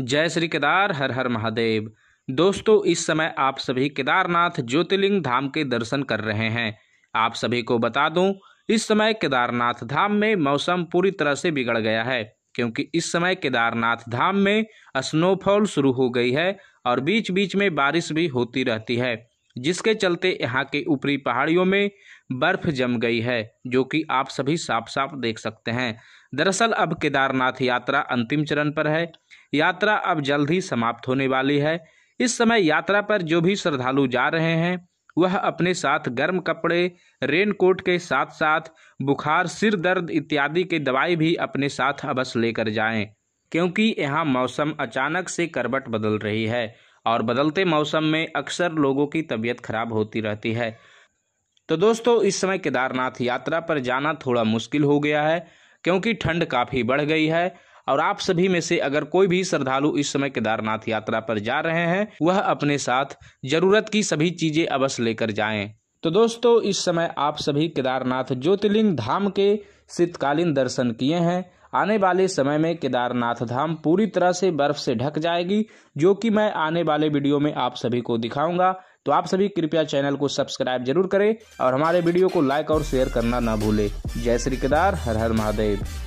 जय श्री केदार हर हर महादेव दोस्तों इस समय आप सभी केदारनाथ ज्योतिर्लिंग धाम के दर्शन कर रहे हैं आप सभी को बता दूं इस समय केदारनाथ धाम में मौसम पूरी तरह से बिगड़ गया है क्योंकि इस समय केदारनाथ धाम में स्नोफॉल शुरू हो गई है और बीच बीच में बारिश भी होती रहती है जिसके चलते यहाँ के ऊपरी पहाड़ियों में बर्फ जम गई है जो कि आप सभी साफ साफ देख सकते हैं दरअसल अब केदारनाथ यात्रा अंतिम चरण पर है यात्रा अब जल्द ही समाप्त होने वाली है इस समय यात्रा पर जो भी श्रद्धालु जा रहे हैं वह अपने साथ गर्म कपड़े रेनकोट के साथ साथ बुखार सिर दर्द इत्यादि के दवाई भी अपने साथ अवश्य लेकर जाएं क्योंकि यहाँ मौसम अचानक से करवट बदल रही है और बदलते मौसम में अक्सर लोगों की तबीयत खराब होती रहती है तो दोस्तों इस समय केदारनाथ यात्रा पर जाना थोड़ा मुश्किल हो गया है क्योंकि ठंड काफ़ी बढ़ गई है और आप सभी में से अगर कोई भी श्रद्धालु इस समय केदारनाथ यात्रा पर जा रहे हैं वह अपने साथ जरूरत की सभी चीज़ें अवश्य लेकर जाएं। तो दोस्तों इस समय आप सभी केदारनाथ ज्योतिर्लिंग धाम के शीतकालीन दर्शन किए हैं आने वाले समय में केदारनाथ धाम पूरी तरह से बर्फ से ढक जाएगी जो कि मैं आने वाले वीडियो में आप सभी को दिखाऊंगा तो आप सभी कृपया चैनल को सब्सक्राइब जरूर करें और हमारे वीडियो को लाइक और शेयर करना ना भूलें जय श्री केदार हर हर महादेव